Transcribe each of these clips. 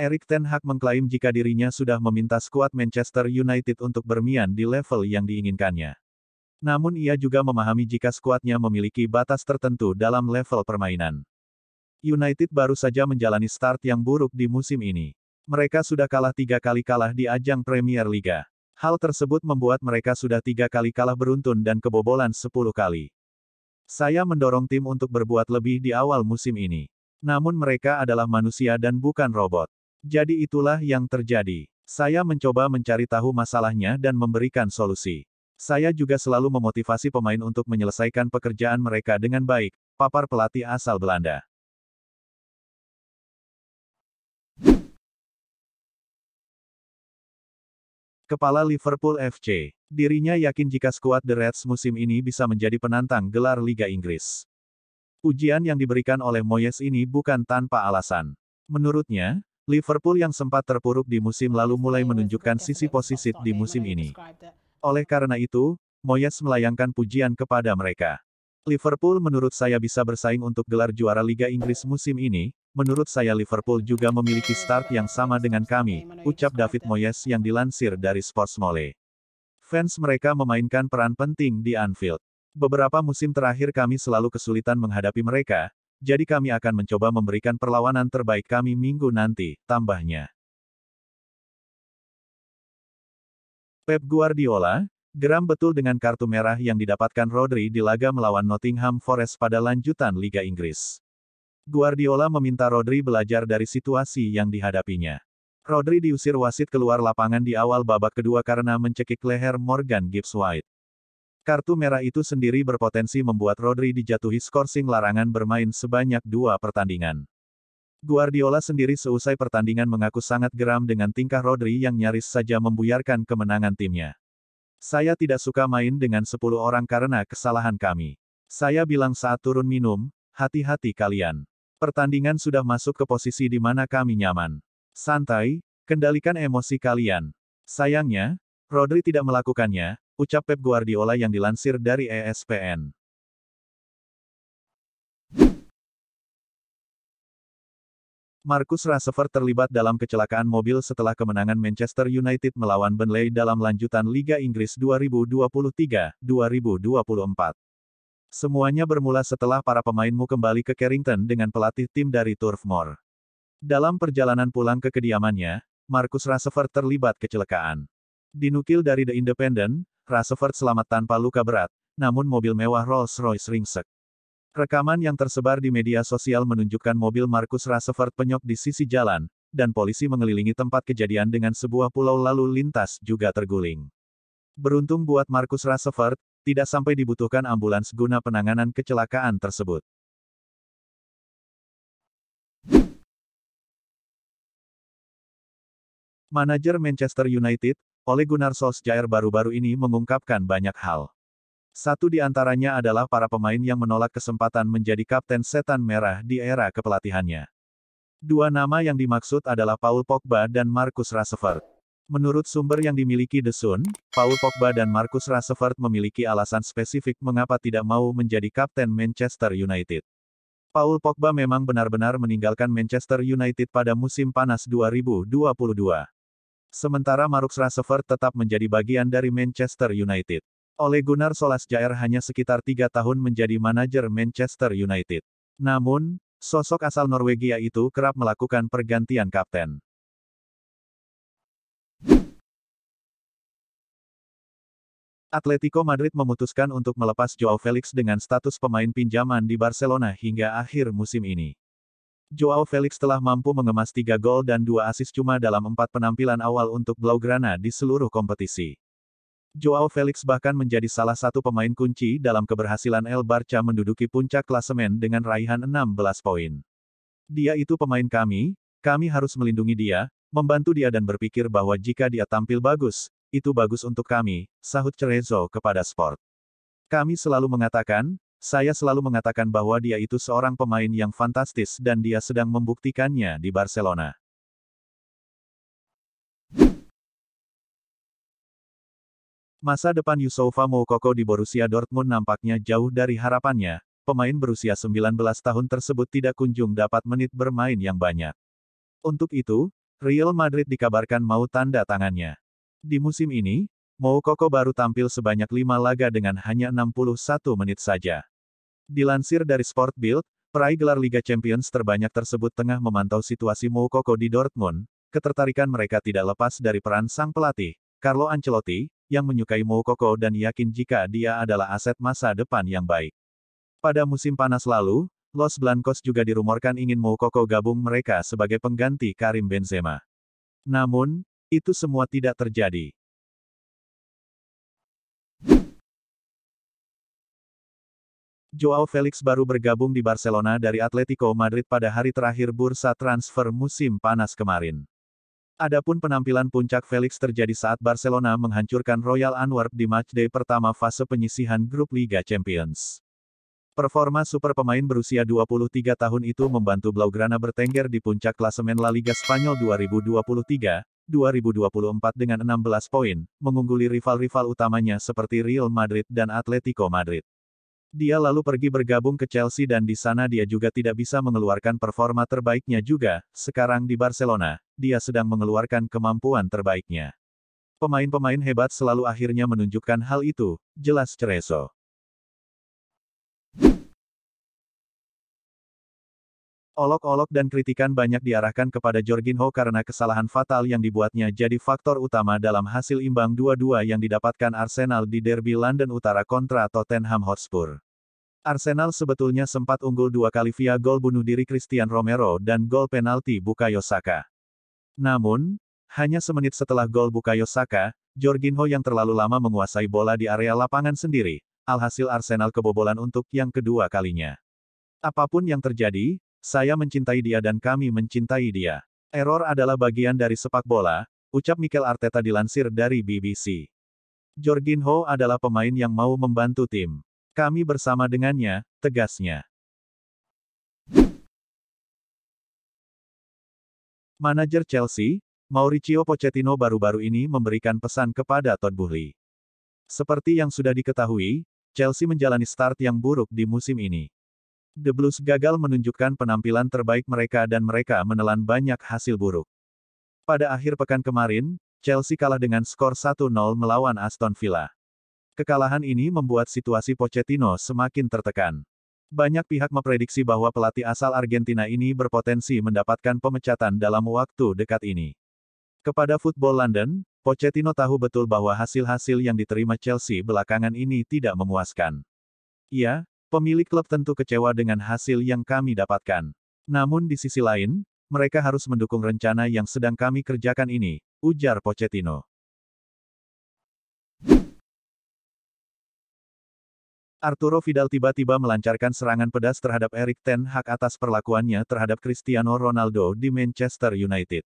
Erik Ten Hag mengklaim jika dirinya sudah meminta skuad Manchester United untuk bermian di level yang diinginkannya. Namun ia juga memahami jika skuadnya memiliki batas tertentu dalam level permainan. United baru saja menjalani start yang buruk di musim ini. Mereka sudah kalah tiga kali kalah di ajang Premier Liga. Hal tersebut membuat mereka sudah tiga kali kalah beruntun dan kebobolan sepuluh kali. Saya mendorong tim untuk berbuat lebih di awal musim ini. Namun mereka adalah manusia dan bukan robot. Jadi itulah yang terjadi. Saya mencoba mencari tahu masalahnya dan memberikan solusi. Saya juga selalu memotivasi pemain untuk menyelesaikan pekerjaan mereka dengan baik, papar pelatih asal Belanda. Kepala Liverpool FC, dirinya yakin jika skuad The Reds musim ini bisa menjadi penantang gelar Liga Inggris. Ujian yang diberikan oleh Moyes ini bukan tanpa alasan. Menurutnya, Liverpool yang sempat terpuruk di musim lalu mulai menunjukkan sisi positif di musim ini. Oleh karena itu, Moyes melayangkan pujian kepada mereka. Liverpool menurut saya bisa bersaing untuk gelar juara Liga Inggris musim ini, menurut saya Liverpool juga memiliki start yang sama dengan kami, ucap David Moyes yang dilansir dari Sports Mole. Fans mereka memainkan peran penting di Anfield. Beberapa musim terakhir kami selalu kesulitan menghadapi mereka, jadi kami akan mencoba memberikan perlawanan terbaik kami minggu nanti, tambahnya. Pep Guardiola, geram betul dengan kartu merah yang didapatkan Rodri di laga melawan Nottingham Forest pada lanjutan Liga Inggris. Guardiola meminta Rodri belajar dari situasi yang dihadapinya. Rodri diusir wasit keluar lapangan di awal babak kedua karena mencekik leher Morgan Gibbs White. Kartu merah itu sendiri berpotensi membuat Rodri dijatuhi skorsing larangan bermain sebanyak dua pertandingan. Guardiola sendiri seusai pertandingan mengaku sangat geram dengan tingkah Rodri yang nyaris saja membuyarkan kemenangan timnya. Saya tidak suka main dengan 10 orang karena kesalahan kami. Saya bilang saat turun minum, hati-hati kalian. Pertandingan sudah masuk ke posisi di mana kami nyaman. Santai, kendalikan emosi kalian. Sayangnya, Rodri tidak melakukannya, ucap Pep Guardiola yang dilansir dari ESPN. Marcus Rashford terlibat dalam kecelakaan mobil setelah kemenangan Manchester United melawan Burnley dalam lanjutan Liga Inggris 2023-2024. Semuanya bermula setelah para pemainmu kembali ke Carrington dengan pelatih tim dari Turf Moor. Dalam perjalanan pulang ke kediamannya, Marcus Rashford terlibat kecelakaan. Dinukil dari The Independent, Rutherford selamat tanpa luka berat, namun mobil mewah Rolls-Royce ringsek. Rekaman yang tersebar di media sosial menunjukkan mobil Markus Rutherford penyok di sisi jalan, dan polisi mengelilingi tempat kejadian dengan sebuah pulau lalu lintas juga terguling. Beruntung buat Markus Rutherford, tidak sampai dibutuhkan ambulans guna penanganan kecelakaan tersebut. Manajer Manchester United, Ole Gunnar Solskjaer baru-baru ini mengungkapkan banyak hal. Satu di antaranya adalah para pemain yang menolak kesempatan menjadi kapten setan merah di era kepelatihannya. Dua nama yang dimaksud adalah Paul Pogba dan Marcus Rashford. Menurut sumber yang dimiliki The Sun, Paul Pogba dan Marcus Rashford memiliki alasan spesifik mengapa tidak mau menjadi kapten Manchester United. Paul Pogba memang benar-benar meninggalkan Manchester United pada musim panas 2022. Sementara Maruk Rasever tetap menjadi bagian dari Manchester United. Ole Gunnar Solskjaer hanya sekitar tiga tahun menjadi manajer Manchester United. Namun, sosok asal Norwegia itu kerap melakukan pergantian kapten. Atletico Madrid memutuskan untuk melepas Joao Felix dengan status pemain pinjaman di Barcelona hingga akhir musim ini. Joao Felix telah mampu mengemas tiga gol dan dua asis cuma dalam empat penampilan awal untuk Blaugrana di seluruh kompetisi. Joao Felix bahkan menjadi salah satu pemain kunci dalam keberhasilan El Barca menduduki puncak klasemen dengan raihan 16 poin. Dia itu pemain kami, kami harus melindungi dia, membantu dia dan berpikir bahwa jika dia tampil bagus, itu bagus untuk kami, sahut Cerezo kepada Sport. Kami selalu mengatakan, saya selalu mengatakan bahwa dia itu seorang pemain yang fantastis dan dia sedang membuktikannya di Barcelona. Masa depan Yusofa Moukoko di Borussia Dortmund nampaknya jauh dari harapannya, pemain berusia 19 tahun tersebut tidak kunjung dapat menit bermain yang banyak. Untuk itu, Real Madrid dikabarkan mau tanda tangannya. Di musim ini, Mou Koko baru tampil sebanyak lima laga dengan hanya 61 menit saja. Dilansir dari Sport Bild, peraih gelar Liga Champions terbanyak tersebut tengah memantau situasi Mou Koko di Dortmund, ketertarikan mereka tidak lepas dari peran sang pelatih, Carlo Ancelotti, yang menyukai Mou Koko dan yakin jika dia adalah aset masa depan yang baik. Pada musim panas lalu, Los Blancos juga dirumorkan ingin Mou Koko gabung mereka sebagai pengganti Karim Benzema. Namun, itu semua tidak terjadi. Joao Felix baru bergabung di Barcelona dari Atletico Madrid pada hari terakhir bursa transfer musim panas kemarin. Adapun penampilan puncak Felix terjadi saat Barcelona menghancurkan Royal Antwerp di matchday pertama fase penyisihan grup Liga Champions. Performa super pemain berusia 23 tahun itu membantu Blaugrana bertengger di puncak klasemen La Liga Spanyol 2023, 2024 dengan 16 poin, mengungguli rival-rival utamanya seperti Real Madrid dan Atletico Madrid. Dia lalu pergi bergabung ke Chelsea dan di sana dia juga tidak bisa mengeluarkan performa terbaiknya juga, sekarang di Barcelona, dia sedang mengeluarkan kemampuan terbaiknya. Pemain-pemain hebat selalu akhirnya menunjukkan hal itu, jelas Cereso. Olok-olok dan kritikan banyak diarahkan kepada Jorginho karena kesalahan fatal yang dibuatnya jadi faktor utama dalam hasil imbang 2-2 yang didapatkan Arsenal di derby London Utara kontra Tottenham Hotspur. Arsenal sebetulnya sempat unggul dua kali via gol bunuh diri Christian Romero dan gol penalti Bukayo Saka. Namun, hanya semenit setelah gol Bukayo Saka, Jorginho yang terlalu lama menguasai bola di area lapangan sendiri, alhasil Arsenal kebobolan untuk yang kedua kalinya. Apapun yang terjadi, saya mencintai dia dan kami mencintai dia. Error adalah bagian dari sepak bola, ucap Mikel Arteta dilansir dari BBC. Jorginho adalah pemain yang mau membantu tim. Kami bersama dengannya, tegasnya. Manajer Chelsea, Mauricio Pochettino baru-baru ini memberikan pesan kepada Todd Boehly. Seperti yang sudah diketahui, Chelsea menjalani start yang buruk di musim ini. The Blues gagal menunjukkan penampilan terbaik mereka dan mereka menelan banyak hasil buruk. Pada akhir pekan kemarin, Chelsea kalah dengan skor 1-0 melawan Aston Villa. Kekalahan ini membuat situasi Pochettino semakin tertekan. Banyak pihak memprediksi bahwa pelatih asal Argentina ini berpotensi mendapatkan pemecatan dalam waktu dekat ini. Kepada Football London, Pochettino tahu betul bahwa hasil-hasil yang diterima Chelsea belakangan ini tidak memuaskan. Ia, Pemilik klub tentu kecewa dengan hasil yang kami dapatkan. Namun di sisi lain, mereka harus mendukung rencana yang sedang kami kerjakan ini, ujar Pochettino. Arturo Vidal tiba-tiba melancarkan serangan pedas terhadap Erik Ten Hag atas perlakuannya terhadap Cristiano Ronaldo di Manchester United.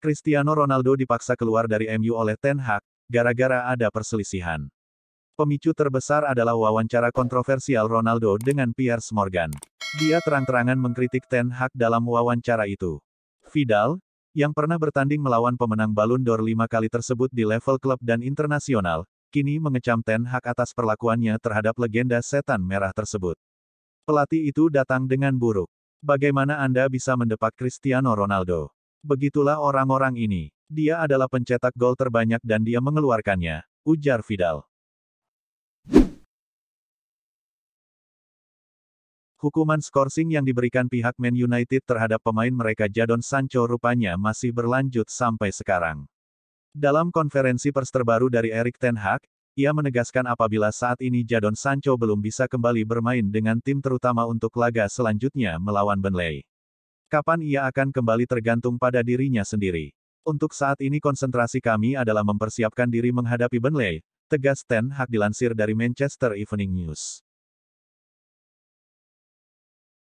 Cristiano Ronaldo dipaksa keluar dari MU oleh Ten Hag, gara-gara ada perselisihan. Pemicu terbesar adalah wawancara kontroversial Ronaldo dengan Piers Morgan. Dia terang-terangan mengkritik Ten Hag dalam wawancara itu. Vidal, yang pernah bertanding melawan pemenang Ballon d'Or lima kali tersebut di level klub dan internasional, kini mengecam Ten Hag atas perlakuannya terhadap legenda setan merah tersebut. Pelatih itu datang dengan buruk. Bagaimana Anda bisa mendepak Cristiano Ronaldo? Begitulah orang-orang ini. Dia adalah pencetak gol terbanyak dan dia mengeluarkannya, ujar Vidal. Hukuman skorsing yang diberikan pihak Man United terhadap pemain mereka Jadon Sancho rupanya masih berlanjut sampai sekarang. Dalam konferensi pers terbaru dari Erik Ten Hag, ia menegaskan apabila saat ini Jadon Sancho belum bisa kembali bermain dengan tim terutama untuk laga selanjutnya melawan Burnley. Kapan ia akan kembali tergantung pada dirinya sendiri. Untuk saat ini konsentrasi kami adalah mempersiapkan diri menghadapi Burnley, tegas Ten Hag dilansir dari Manchester Evening News.